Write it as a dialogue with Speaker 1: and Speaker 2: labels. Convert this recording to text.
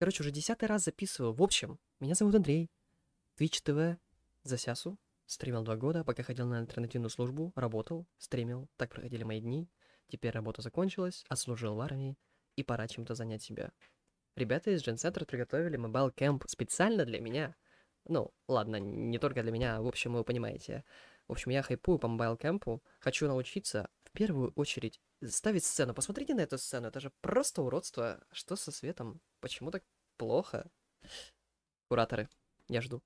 Speaker 1: Короче, уже десятый раз записываю. В общем, меня зовут Андрей. Twitch TV за Стримил два года, пока ходил на альтернативную службу, работал, стримил. Так проходили мои дни. Теперь работа закончилась, отслужил в армии, и пора чем-то занять себя. Ребята из Gen-центра приготовили Mobile Camp специально для меня. Ну, ладно, не только для меня, в общем, вы понимаете. В общем, я хайпую по Mobile Camp, хочу научиться в первую очередь ставить сцену. Посмотрите на эту сцену, это же просто уродство. Что со светом? Почему так плохо? Кураторы, я жду.